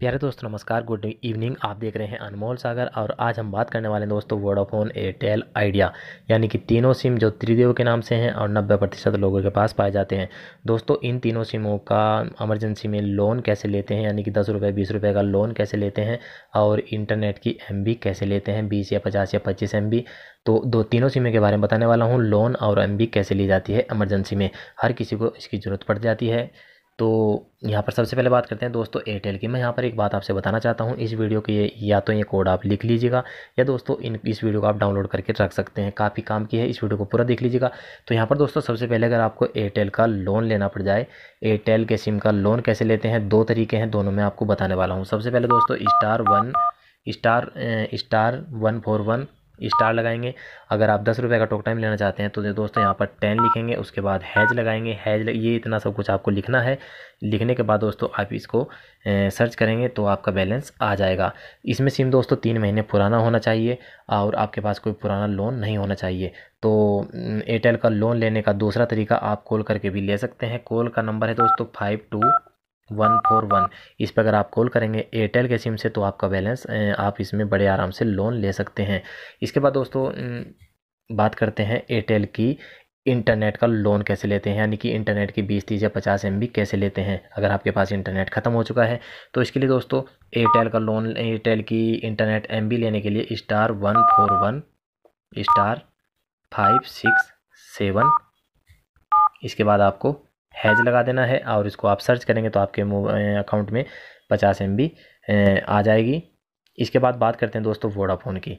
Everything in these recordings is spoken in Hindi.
प्यारे दोस्तों नमस्कार गुड इवनिंग आप देख रहे हैं अनमोल सागर और आज हम बात करने वाले हैं दोस्तों वोडाफोन एयरटेल आइडिया यानी कि तीनों सिम जो त्रिदेव के नाम से हैं और नब्बे प्रतिशत लोगों के पास पाए जाते हैं दोस्तों इन तीनों सिमों का इमरजेंसी में लोन कैसे लेते हैं यानी कि दस रुपये बीस रुपये का लोन कैसे लेते हैं और इंटरनेट की एम कैसे लेते हैं बीस या पचास या पच्चीस एम तो दो तीनों सिमें के बारे में बताने वाला हूँ लोन और एम कैसे ली जाती है एमरजेंसी में हर किसी को इसकी ज़रूरत पड़ जाती है तो यहाँ पर सबसे पहले बात करते हैं दोस्तों एयरटेल की मैं यहाँ पर एक बात आपसे बताना चाहता हूँ इस वीडियो के या तो ये कोड आप लिख लीजिएगा या दोस्तों इन इस वीडियो को आप डाउनलोड करके रख सकते हैं काफ़ी काम की है इस वीडियो को पूरा देख लीजिएगा तो यहाँ पर दोस्तों सबसे पहले अगर आपको एयरटेल का लोन लेना पड़ जाए एयरटेल के सिम का लोन कैसे लेते हैं दो तरीके हैं दोनों में आपको बताने वाला हूँ सबसे पहले दोस्तों star one star star one four one star लगाएंगे अगर आप दस रुपये का टॉक टाइम लेना चाहते हैं तो दोस्तों यहाँ पर टेन लिखेंगे उसके बाद हैज लगाएंगे हैज लग... ये इतना सब कुछ आपको लिखना है लिखने के बाद दोस्तों आप इसको सर्च करेंगे तो आपका बैलेंस आ जाएगा इसमें सिम दोस्तों तीन महीने पुराना होना चाहिए और आपके पास कोई पुराना लोन नहीं होना चाहिए तो एयरटेल का लोन लेने का दूसरा तरीका आप कॉल करके भी ले सकते हैं कॉल का नंबर है दोस्तों five two one four one इस पर अगर आप कॉल करेंगे एयरटेल के सिम से तो आपका बैलेंस आप इसमें बड़े आराम से लोन ले सकते हैं इसके बाद दोस्तों बात करते हैं एयरटेल की इंटरनेट का लोन कैसे लेते हैं यानी कि इंटरनेट की बीस तीस या पचास एम कैसे लेते हैं अगर आपके पास इंटरनेट ख़त्म हो चुका है तो इसके लिए दोस्तों एयरटेल का लोन एयरटेल की इंटरनेट एम लेने के लिए star one four one star five six seven इसके बाद आपको हैज लगा देना है और इसको आप सर्च करेंगे तो आपके अकाउंट में पचास एम आ जाएगी इसके बाद बात करते हैं दोस्तों वोडाफोन की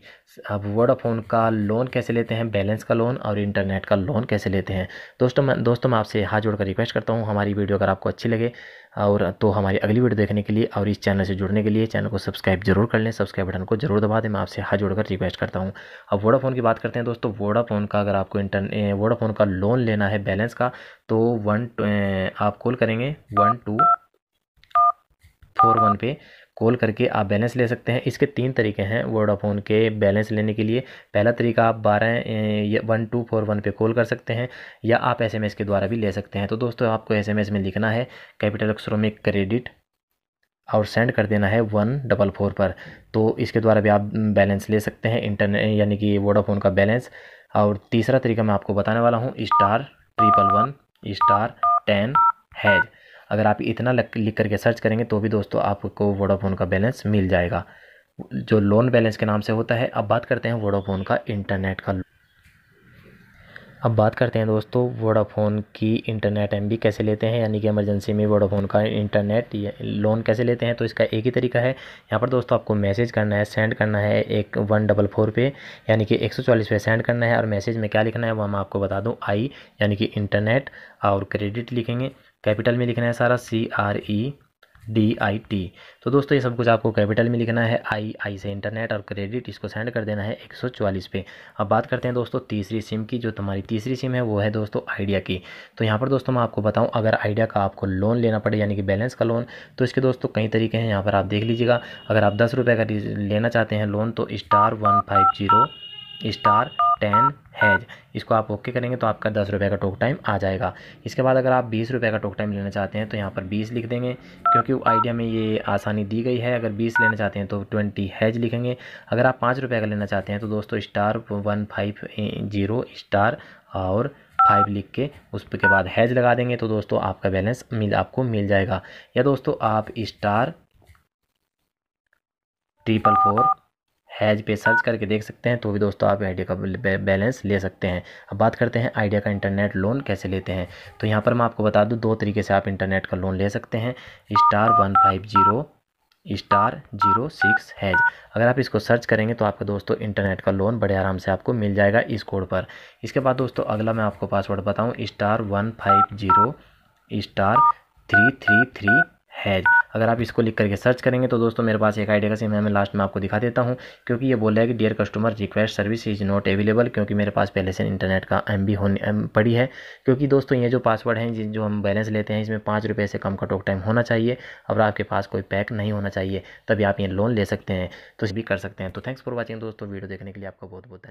अब वोडाफोन का लोन कैसे लेते हैं बैलेंस का लोन और इंटरनेट का लोन कैसे लेते हैं दोस्तों मैं दोस्तों मैं आपसे हाथ जोड़कर रिक्वेस्ट करता हूँ हमारी वीडियो अगर आपको अच्छी लगे और तो हमारी अगली वीडियो देखने के लिए और इस चैनल से जुड़ने के लिए चैनल को सब्सक्राइब जरूर कर लें सब्सक्राइब बटन को जरूर दबा दें मैं आपसे हाथ जोड़कर रिक्वेस्ट करता हूँ अब वोडाफोन की बात करते हैं दोस्तों वोडाफोन का अगर आपको इंटर वोडाफोन का लोन लेना है बैलेंस का तो वन आप कॉल करेंगे वन टू फोर वन पे कॉल करके आप बैलेंस ले सकते हैं इसके तीन तरीके हैं वोडाफोन के बैलेंस लेने के लिए पहला तरीका आप बारह वन टू फोर वन पर कॉल कर सकते हैं या आप एस के द्वारा भी ले सकते हैं तो दोस्तों आपको एस में लिखना है कैपिटल अक्षरों में क्रेडिट और सेंड कर देना है वन डबल फोर पर तो इसके द्वारा भी आप बैलेंस ले सकते हैं इंटरनेट यानी कि वोडाफोन का बैलेंस और तीसरा तरीका मैं आपको बताने वाला हूँ star triple one star ten hash अगर आप इतना लिख करके सर्च करेंगे तो भी दोस्तों आपको वोडाफोन का बैलेंस मिल जाएगा जो लोन बैलेंस के नाम से होता है अब बात करते हैं वोडाफोन का इंटरनेट का अब बात करते हैं दोस्तों वोडाफोन की इंटरनेट एम कैसे लेते हैं यानी कि इमरजेंसी में वोडाफोन का इंटरनेट लोन कैसे लेते हैं तो इसका एक ही तरीका है यहाँ पर दोस्तों आपको मैसेज करना है सेंड करना है एक वन डबल फोर पे यानी कि एक सौ चालीस पे सेंड करना है और मैसेज में क्या लिखना है वो हम आपको बता दूँ आई यानी कि इंटरनेट और क्रेडिट लिखेंगे कैपिटल में लिखना है सारा C R E D I T तो दोस्तों ये सब कुछ आपको कैपिटल में लिखना है आई आई से इंटरनेट और क्रेडिट इसको सेंड कर देना है 144 पे अब बात करते हैं दोस्तों तीसरी सिम की जो तुम्हारी तीसरी सिम है वो है दोस्तों आइडिया की तो यहाँ पर दोस्तों मैं आपको बताऊँ अगर आइडिया का आपको लोन लेना पड़े यानी कि बैलेंस का लोन तो इसके दोस्तों कई तरीके हैं यहाँ पर आप देख लीजिएगा अगर आप दस रुपये का लेना चाहते हैं लोन तो star one five zero star ten hash इसको आप ओके करेंगे तो आपका दस रुपये का टोक टाइम आ जाएगा इसके बाद अगर आप बीस रुपये का टोक टाइम लेना चाहते हैं तो यहाँ पर बीस लिख देंगे क्योंकि आइडिया में ये आसानी दी गई है अगर बीस लेना चाहते हैं तो ट्वेंटी हैज लिखेंगे अगर आप पाँच रुपये का लेना चाहते हैं तो दोस्तों star one five zero star और फाइव लिख के उस के बाद हैज लगा देंगे तो दोस्तों आपका बैलेंस मिल आपको मिल जाएगा या दोस्तों आप स्टार ट्रिपल फोर हैज़ पे सर्च करके देख सकते हैं तो भी दोस्तों आप आइडिया का बैलेंस ले सकते हैं अब बात करते हैं आइडिया का इंटरनेट लोन कैसे लेते हैं तो यहाँ पर मैं आपको बता दूँ दो तरीके से आप इंटरनेट का लोन ले सकते हैं star one five zero star zero six hash अगर आप इसको सर्च करेंगे तो आपका दोस्तों इंटरनेट का लोन बड़े आराम से आपको मिल जाएगा इस कोड पर इसके बाद दोस्तों अगला मैं आपको पासवर्ड बताऊँ star one five zero star three three three hash अगर आप इसको लिख करके सर्च करेंगे तो दोस्तों मेरे पास एक आइडिया का सिम है मैं लास्ट में आपको दिखा देता हूँ क्योंकि ये बोला है कि dear customer request service is not available क्योंकि मेरे पास पहले से इंटरनेट का एम बी होने पड़ी है क्योंकि दोस्तों ये जो पासवर्ड हैं जिन जो हम बैलेंस लेते हैं इसमें पाँच रुपये से कम का टॉक टाइम होना चाहिए और आपके पास कोई पैक नहीं होना चाहिए तभी आप ये लोन ले सकते हैं तो भी कर सकते हैं तो थैंक्स फॉर वॉचिंग दोस्तों वीडियो देखने के लिए आपका बहुत बहुत धन्यवाद